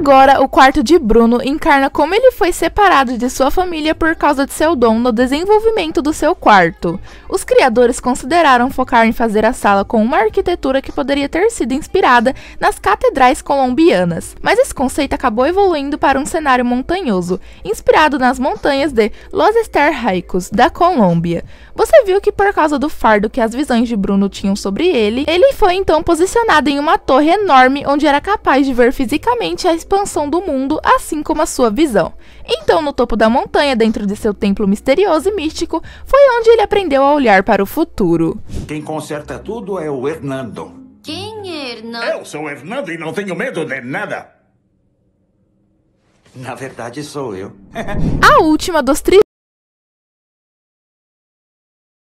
Agora, o quarto de Bruno encarna como ele foi separado de sua família por causa de seu dom no desenvolvimento do seu quarto. Os criadores consideraram focar em fazer a sala com uma arquitetura que poderia ter sido inspirada nas catedrais colombianas, mas esse conceito acabou evoluindo para um cenário montanhoso, inspirado nas montanhas de Los Esterraicos, da Colômbia. Você viu que por causa do fardo que as visões de Bruno tinham sobre ele, ele foi então posicionado em uma torre enorme onde era capaz de ver fisicamente a expansão do mundo, assim como a sua visão. Então, no topo da montanha, dentro de seu templo misterioso e místico, foi onde ele aprendeu a olhar para o futuro. Quem conserta tudo é o Hernando. Quem é Hernando? Eu sou o Hernando e não tenho medo de nada. Na verdade, sou eu. a última dos tri